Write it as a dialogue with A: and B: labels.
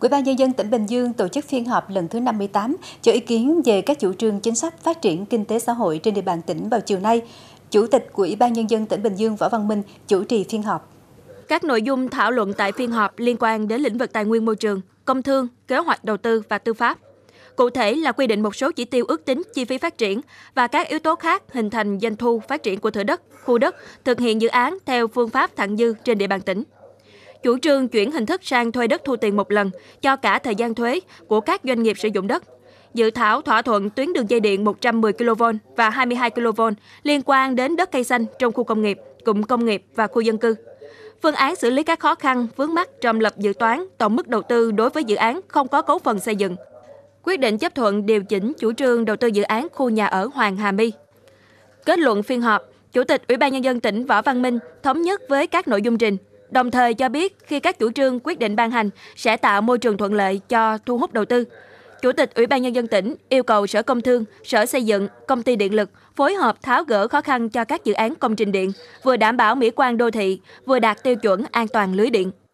A: Ủy ban nhân dân tỉnh Bình Dương tổ chức phiên họp lần thứ 58 cho ý kiến về các chủ trương chính sách phát triển kinh tế xã hội trên địa bàn tỉnh vào chiều nay. Chủ tịch của Ủy ban nhân dân tỉnh Bình Dương Võ Văn Minh chủ trì phiên họp.
B: Các nội dung thảo luận tại phiên họp liên quan đến lĩnh vực tài nguyên môi trường, công thương, kế hoạch đầu tư và tư pháp. Cụ thể là quy định một số chỉ tiêu ước tính chi phí phát triển và các yếu tố khác hình thành doanh thu phát triển của thửa đất, khu đất, thực hiện dự án theo phương pháp thẳng dư trên địa bàn tỉnh chủ trương chuyển hình thức sang thuê đất thu tiền một lần cho cả thời gian thuế của các doanh nghiệp sử dụng đất. Dự thảo thỏa thuận tuyến đường dây điện 110 kV và 22 kV liên quan đến đất cây xanh trong khu công nghiệp, cụm công nghiệp và khu dân cư. Phương án xử lý các khó khăn, vướng mắc trong lập dự toán tổng mức đầu tư đối với dự án không có cấu phần xây dựng. Quyết định chấp thuận điều chỉnh chủ trương đầu tư dự án khu nhà ở Hoàng Hà My. Kết luận phiên họp, Chủ tịch Ủy ban Nhân dân tỉnh Võ Văn Minh thống nhất với các nội dung trình đồng thời cho biết khi các chủ trương quyết định ban hành sẽ tạo môi trường thuận lợi cho thu hút đầu tư. Chủ tịch Ủy ban Nhân dân tỉnh yêu cầu Sở Công Thương, Sở Xây dựng, Công ty Điện lực phối hợp tháo gỡ khó khăn cho các dự án công trình điện, vừa đảm bảo mỹ quan đô thị, vừa đạt tiêu chuẩn an toàn lưới điện.